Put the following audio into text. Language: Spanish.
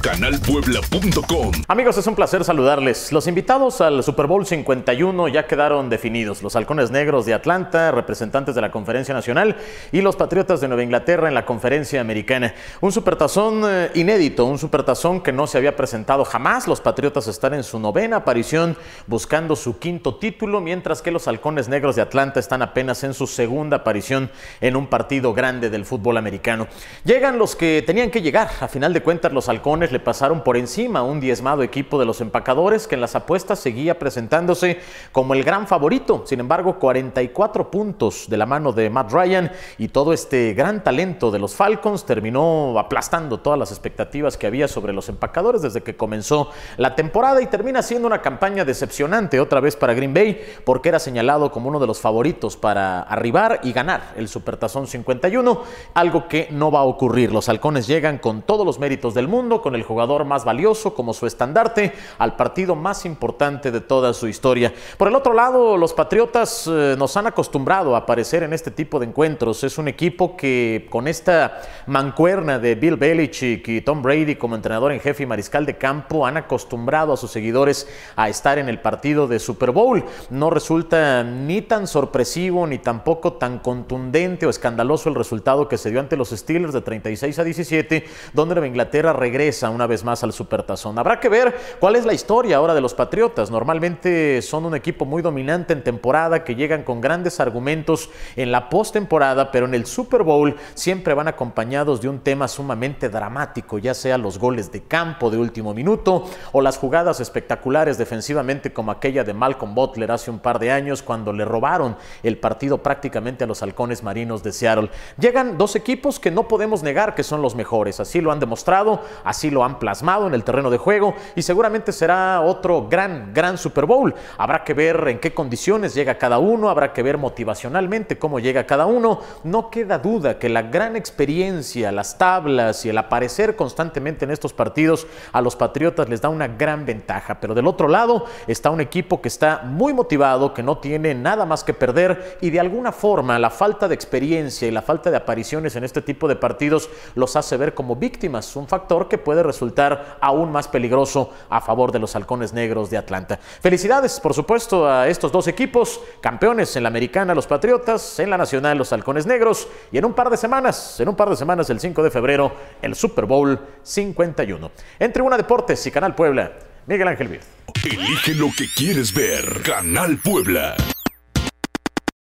canalpuebla.com. Amigos, es un placer saludarles. Los invitados al Super Bowl 51 ya quedaron definidos. Los Halcones Negros de Atlanta, representantes de la Conferencia Nacional y los Patriotas de Nueva Inglaterra en la Conferencia Americana. Un supertazón eh, inédito, un supertazón que no se había presentado jamás. Los Patriotas están en su novena aparición buscando su quinto título, mientras que los Halcones Negros de Atlanta están apenas en su segunda aparición en un partido grande del fútbol americano. Llegan los que tenían que llegar. A final de cuentas, los Halcones le pasaron por encima a un diezmado equipo de los empacadores que en las apuestas seguía presentándose como el gran favorito. Sin embargo, 44 puntos de la mano de Matt Ryan y todo este gran talento de los Falcons terminó aplastando todas las expectativas que había sobre los empacadores desde que comenzó la temporada y termina siendo una campaña decepcionante otra vez para Green Bay porque era señalado como uno de los favoritos para arribar y ganar el Supertazón 51, algo que no va a ocurrir. Los halcones llegan con todos los méritos del mundo, con el jugador más valioso como su estandarte al partido más importante de toda su historia. Por el otro lado, los Patriotas eh, nos han acostumbrado a aparecer en este tipo de encuentros. Es un equipo que con esta mancuerna de Bill Belichick y Tom Brady como entrenador en jefe y mariscal de campo han acostumbrado a sus seguidores a estar en el partido de Super Bowl. No resulta ni tan sorpresivo ni tampoco tan contundente o escandaloso el resultado que se dio ante los Steelers de 36 a 17, donde Nueva Inglaterra regresa una vez más al Supertazón. Habrá que ver cuál es la historia ahora de los Patriotas. Normalmente son un equipo muy dominante en temporada, que llegan con grandes argumentos en la postemporada, pero en el Super Bowl siempre van acompañados de un tema sumamente dramático, ya sea los goles de campo de último minuto o las jugadas espectaculares defensivamente como aquella de Malcolm Butler hace un par de años cuando le robaron el partido prácticamente a los halcones marinos de Seattle. Llegan dos equipos que no podemos negar que son los mejores, así lo han demostrado, así lo lo han plasmado en el terreno de juego y seguramente será otro gran, gran Super Bowl. Habrá que ver en qué condiciones llega cada uno, habrá que ver motivacionalmente cómo llega cada uno. No queda duda que la gran experiencia, las tablas y el aparecer constantemente en estos partidos a los Patriotas les da una gran ventaja. Pero del otro lado está un equipo que está muy motivado, que no tiene nada más que perder y de alguna forma la falta de experiencia y la falta de apariciones en este tipo de partidos los hace ver como víctimas, un factor que puede resultar aún más peligroso a favor de los halcones negros de Atlanta. Felicidades, por supuesto, a estos dos equipos, campeones en la americana, los Patriotas, en la nacional, los halcones negros, y en un par de semanas, en un par de semanas, el 5 de febrero, el Super Bowl 51. En Tribuna Deportes y Canal Puebla, Miguel Ángel Vir. Elige lo que quieres ver, Canal Puebla.